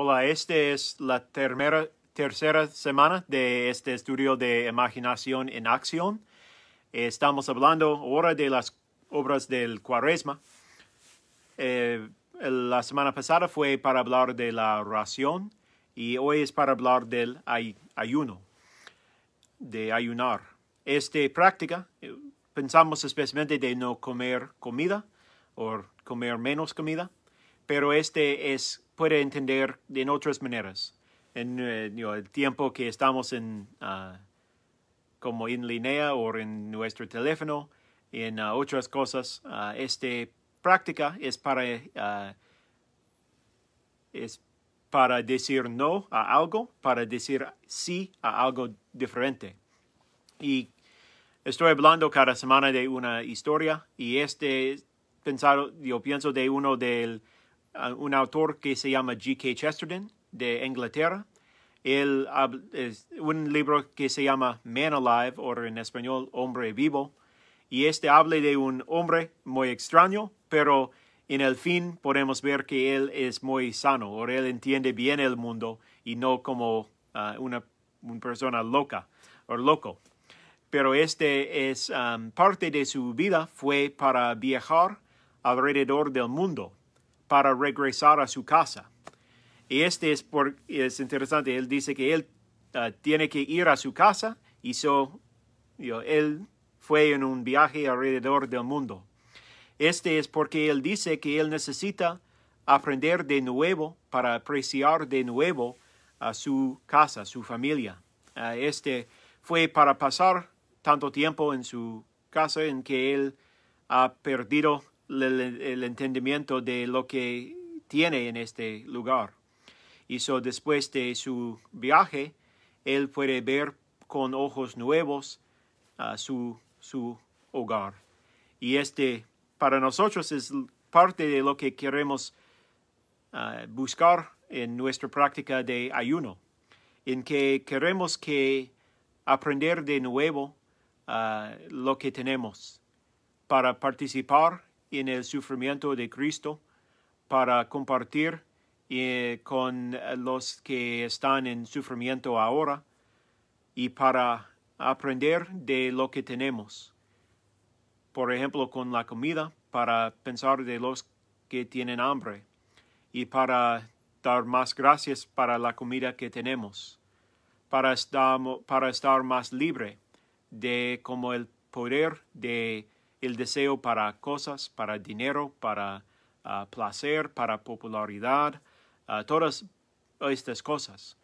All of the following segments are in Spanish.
Hola, esta es la tercera semana de este estudio de imaginación en acción. Eh, estamos hablando ahora de las obras del cuaresma. Eh, la semana pasada fue para hablar de la oración y hoy es para hablar del ayuno, de ayunar. Esta práctica, eh, pensamos especialmente de no comer comida o comer menos comida pero este es, puede entender en otras maneras. En eh, el tiempo que estamos en, ah, como en línea o en nuestro teléfono, en ah, otras cosas, ah, esta práctica es para, es para decir no a algo, para decir sí a algo diferente. Y estoy hablando cada semana de una historia y este pensado, yo pienso de uno del un autor que se llama G.K. Chesterton de Inglaterra. Él es un libro que se llama Man Alive, o en español Hombre Vivo. Y este habla de un hombre muy extraño, pero en el fin podemos ver que él es muy sano, o él entiende bien el mundo y no como ah, una, persona loca o loco. Pero este es parte de su vida fue para viajar alrededor del mundo para regresar a su casa. Y este es, por, es interesante, él dice que él ah, tiene que ir a su casa, hizo, yo, él fue en un viaje alrededor del mundo. Este es porque él dice que él necesita aprender de nuevo para apreciar de nuevo a su casa, su familia. Ah, este fue para pasar tanto tiempo en su casa en que él ha perdido el, entendimiento de lo que tiene en este lugar. Y so, después de su viaje, él puede ver con ojos nuevos ah, su, hogar. Y este para nosotros es parte de lo que queremos ah, buscar en nuestra práctica de ayuno, en que queremos que aprender de nuevo ah, lo que tenemos para participar en el sufrimiento de Cristo para compartir eh, con los que están en sufrimiento ahora y para aprender de lo que tenemos. Por ejemplo, con la comida, para pensar de los que tienen hambre y para dar más gracias para la comida que tenemos, para estar, para estar más libre de como el poder de el deseo para cosas, para dinero, para ah, placer, para popularidad, ah, todas estas cosas.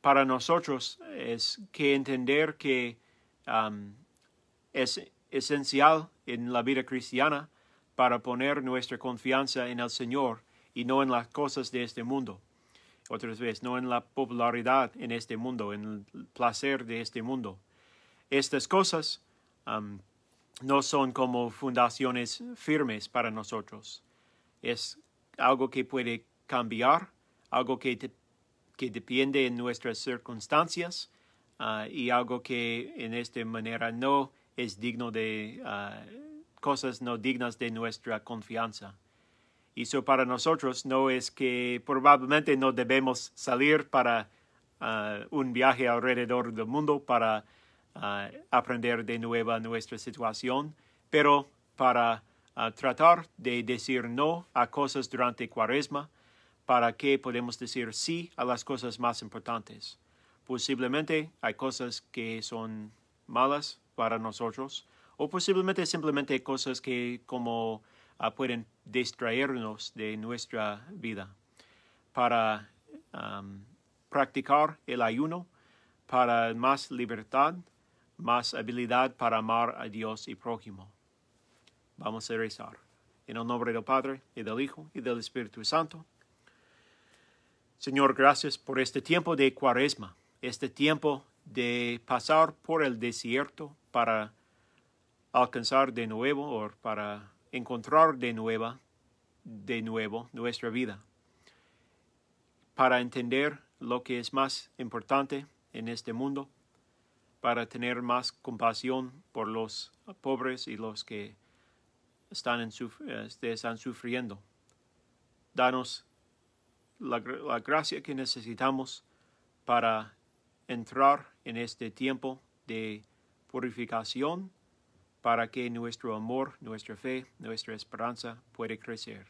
Para nosotros es que entender que es esencial en la vida cristiana para poner nuestra confianza en el Señor y no en las cosas de este mundo. Otras veces, no en la popularidad en este mundo, en el placer de este mundo. Estas cosas no son como fundaciones firmes para nosotros. Es algo que puede cambiar, algo que, depende de nuestras circunstancias ah, y algo que en esta manera no es digno de ah, cosas no dignas de nuestra confianza. Y eso para nosotros no es que probablemente no debemos salir para ah, un viaje alrededor del mundo para aprender de nueva nuestra situación, pero para tratar de decir no a cosas durante cuaresma, para que podemos decir sí a las cosas más importantes. Posiblemente hay cosas que son malas para nosotros, o posiblemente simplemente cosas que como pueden distraernos de nuestra vida. Para practicar el ayuno, para más libertad, más habilidad para amar a Dios y prójimo. Vamos a rezar. En el nombre del Padre, y del Hijo, y del Espíritu Santo. Señor, gracias por este tiempo de cuaresma, este tiempo de pasar por el desierto para alcanzar de nuevo o para encontrar de nueva, de nuevo nuestra vida, para entender lo que es más importante en este mundo para tener más compasión por los pobres y los que están, este, están sufriendo. Danos la, la gracia que necesitamos para entrar en este tiempo de purificación para que nuestro amor, nuestra fe, nuestra esperanza puede crecer.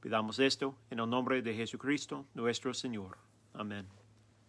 Pidamos esto en el nombre de Jesucristo, nuestro Señor. Amén.